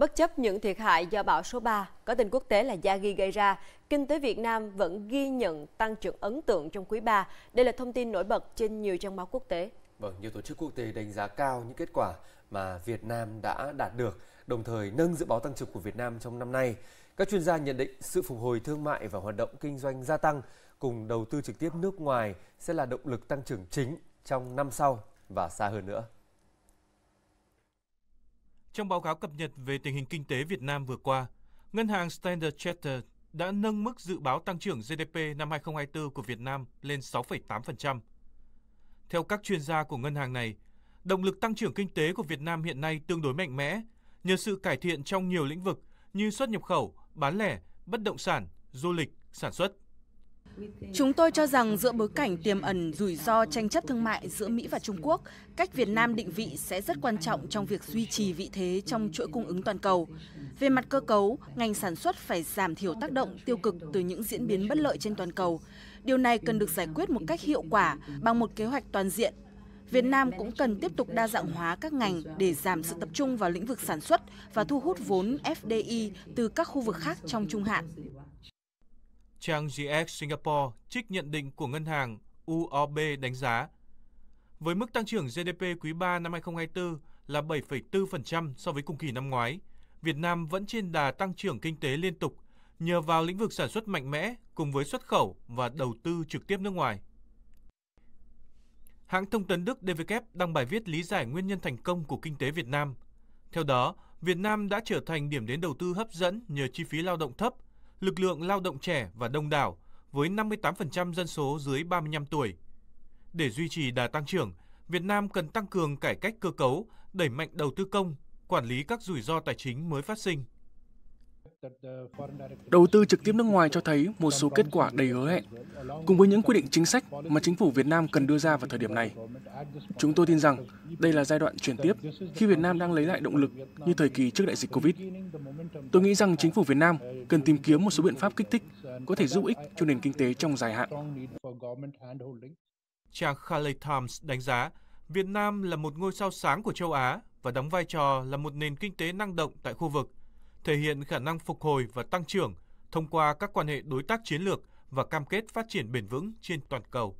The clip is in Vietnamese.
Bất chấp những thiệt hại do bão số 3 có tên quốc tế là Yagi gây ra, kinh tế Việt Nam vẫn ghi nhận tăng trưởng ấn tượng trong quý 3. Đây là thông tin nổi bật trên nhiều trang báo quốc tế. Vâng, nhiều tổ chức quốc tế đánh giá cao những kết quả mà Việt Nam đã đạt được, đồng thời nâng dự báo tăng trưởng của Việt Nam trong năm nay. Các chuyên gia nhận định sự phục hồi thương mại và hoạt động kinh doanh gia tăng cùng đầu tư trực tiếp nước ngoài sẽ là động lực tăng trưởng chính trong năm sau và xa hơn nữa. Trong báo cáo cập nhật về tình hình kinh tế Việt Nam vừa qua, ngân hàng Standard Chartered đã nâng mức dự báo tăng trưởng GDP năm 2024 của Việt Nam lên 6,8%. Theo các chuyên gia của ngân hàng này, động lực tăng trưởng kinh tế của Việt Nam hiện nay tương đối mạnh mẽ nhờ sự cải thiện trong nhiều lĩnh vực như xuất nhập khẩu, bán lẻ, bất động sản, du lịch, sản xuất. Chúng tôi cho rằng giữa bối cảnh tiềm ẩn rủi ro tranh chấp thương mại giữa Mỹ và Trung Quốc, cách Việt Nam định vị sẽ rất quan trọng trong việc duy trì vị thế trong chuỗi cung ứng toàn cầu. Về mặt cơ cấu, ngành sản xuất phải giảm thiểu tác động tiêu cực từ những diễn biến bất lợi trên toàn cầu. Điều này cần được giải quyết một cách hiệu quả bằng một kế hoạch toàn diện. Việt Nam cũng cần tiếp tục đa dạng hóa các ngành để giảm sự tập trung vào lĩnh vực sản xuất và thu hút vốn FDI từ các khu vực khác trong trung hạn. Trang GX Singapore trích nhận định của ngân hàng UOB đánh giá. Với mức tăng trưởng GDP quý 3 năm 2024 là 7,4% so với cùng kỳ năm ngoái, Việt Nam vẫn trên đà tăng trưởng kinh tế liên tục nhờ vào lĩnh vực sản xuất mạnh mẽ cùng với xuất khẩu và đầu tư trực tiếp nước ngoài. Hãng thông tấn Đức DWK đăng bài viết lý giải nguyên nhân thành công của kinh tế Việt Nam. Theo đó, Việt Nam đã trở thành điểm đến đầu tư hấp dẫn nhờ chi phí lao động thấp – lực lượng lao động trẻ và đông đảo với 58% dân số dưới 35 tuổi. Để duy trì đà tăng trưởng, Việt Nam cần tăng cường cải cách cơ cấu, đẩy mạnh đầu tư công, quản lý các rủi ro tài chính mới phát sinh. Đầu tư trực tiếp nước ngoài cho thấy một số kết quả đầy hứa hẹn, cùng với những quy định chính sách mà chính phủ Việt Nam cần đưa ra vào thời điểm này. Chúng tôi tin rằng đây là giai đoạn chuyển tiếp khi Việt Nam đang lấy lại động lực như thời kỳ trước đại dịch Covid. Tôi nghĩ rằng chính phủ Việt Nam cần tìm kiếm một số biện pháp kích thích có thể giúp ích cho nền kinh tế trong dài hạn. Cha Khaled Times đánh giá, Việt Nam là một ngôi sao sáng của châu Á và đóng vai trò là một nền kinh tế năng động tại khu vực, thể hiện khả năng phục hồi và tăng trưởng thông qua các quan hệ đối tác chiến lược và cam kết phát triển bền vững trên toàn cầu.